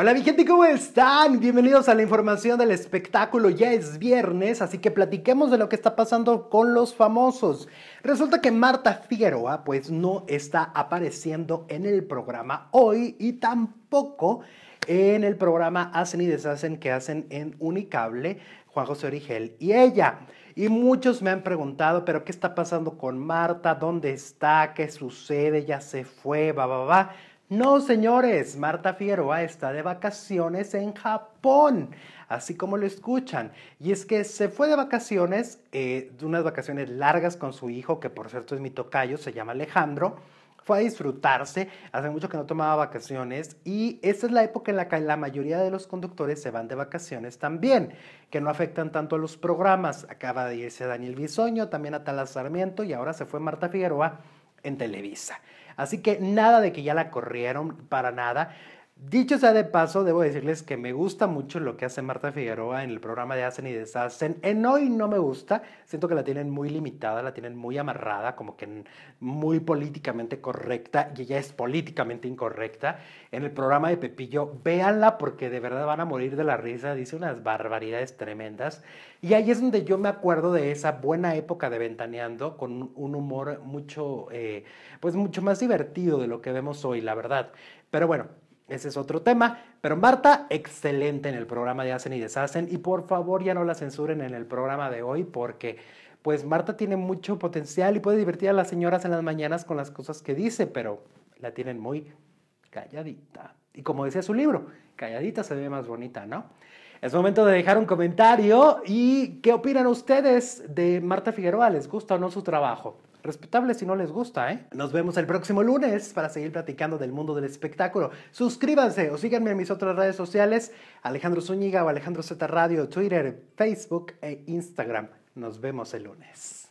Hola mi gente, ¿cómo están? Bienvenidos a la información del espectáculo. Ya es viernes, así que platiquemos de lo que está pasando con los famosos. Resulta que Marta Figueroa pues no está apareciendo en el programa hoy y tampoco en el programa Hacen y Deshacen que hacen en Unicable, Juan José Origel y ella. Y muchos me han preguntado, pero ¿qué está pasando con Marta? ¿Dónde está? ¿Qué sucede? ¿Ya se fue? Va, va, no, señores, Marta Figueroa está de vacaciones en Japón, así como lo escuchan. Y es que se fue de vacaciones, eh, unas vacaciones largas con su hijo, que por cierto es mi tocayo, se llama Alejandro fue a disfrutarse, hace mucho que no tomaba vacaciones y esa es la época en la que la mayoría de los conductores se van de vacaciones también, que no afectan tanto a los programas. Acaba de irse Daniel Bisoño, también a Sarmiento y ahora se fue Marta Figueroa en Televisa. Así que nada de que ya la corrieron para nada. Dicho sea de paso, debo decirles que me gusta mucho lo que hace Marta Figueroa en el programa de Hacen y Deshacen. En hoy no me gusta, siento que la tienen muy limitada, la tienen muy amarrada, como que muy políticamente correcta y ella es políticamente incorrecta. En el programa de Pepillo, véanla porque de verdad van a morir de la risa, dice unas barbaridades tremendas. Y ahí es donde yo me acuerdo de esa buena época de Ventaneando con un humor mucho, eh, pues mucho más divertido de lo que vemos hoy, la verdad. Pero bueno, ese es otro tema. Pero Marta, excelente en el programa de Hacen y Deshacen. Y por favor, ya no la censuren en el programa de hoy porque pues Marta tiene mucho potencial y puede divertir a las señoras en las mañanas con las cosas que dice, pero la tienen muy calladita. Y como decía su libro, calladita se ve más bonita, ¿no? Es momento de dejar un comentario y qué opinan ustedes de Marta Figueroa, ¿les gusta o no su trabajo? Respetable si no les gusta, ¿eh? Nos vemos el próximo lunes para seguir platicando del mundo del espectáculo. Suscríbanse o síganme en mis otras redes sociales, Alejandro Zúñiga o Alejandro Z Radio, Twitter, Facebook e Instagram. Nos vemos el lunes.